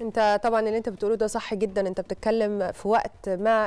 انت طبعا اللي انت بتقوله ده صح جدا انت بتتكلم في وقت ما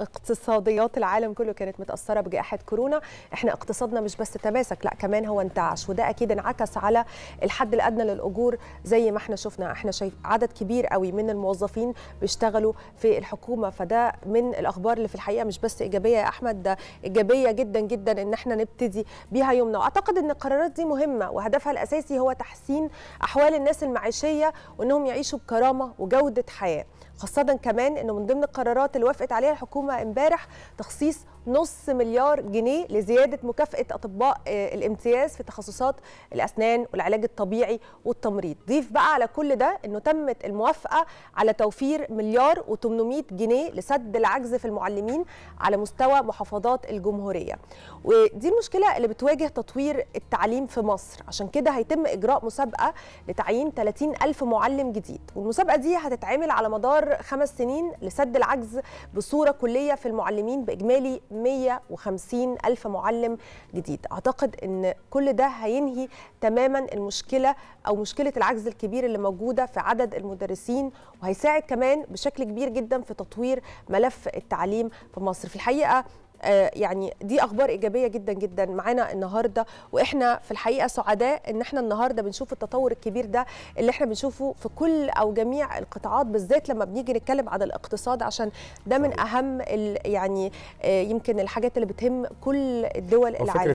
اقتصاديات العالم كله كانت متاثره بجائحه كورونا احنا اقتصادنا مش بس تماسك لا كمان هو انتعش وده اكيد انعكس على الحد الادنى للاجور زي ما احنا شفنا احنا شايف عدد كبير قوي من الموظفين بيشتغلوا في الحكومه فده من الاخبار اللي في الحقيقه مش بس ايجابيه يا احمد ده ايجابيه جدا جدا ان احنا نبتدي بيها يومنا واعتقد ان القرارات دي مهمه وهدفها الاساسي هو تحسين احوال الناس المعيشيه وانهم يعيشوا كرامه وجوده حياه خاصة كمان انه من ضمن القرارات اللي وافقت عليها الحكومة امبارح تخصيص نص مليار جنيه لزيادة مكافأة أطباء آه، الامتياز في تخصصات الأسنان والعلاج الطبيعي والتمريض ضيف بقى على كل ده أنه تمت الموافقة على توفير مليار و800 جنيه لسد العجز في المعلمين على مستوى محافظات الجمهورية ودي المشكلة اللي بتواجه تطوير التعليم في مصر عشان كده هيتم إجراء مسابقة لتعيين 30 ألف معلم جديد والمسابقه دي هتتعمل على مدار خمس سنين لسد العجز بصوره كليه في المعلمين باجمالي 150 الف معلم جديد اعتقد ان كل ده هينهي تماما المشكله او مشكله العجز الكبير اللي موجوده في عدد المدرسين وهيساعد كمان بشكل كبير جدا في تطوير ملف التعليم في مصر في الحقيقه آه، يعني دي اخبار ايجابيه جدا جدا معانا النهارده واحنا في الحقيقه سعداء ان احنا النهارده بنشوف التطور الكبير ده اللي احنا بنشوفه في كل او جميع القطاعات بالذات لما بنيجي نتكلم عن الاقتصاد عشان ده من اهم يعني آه، يمكن الحاجات اللي بتهم كل الدول العالم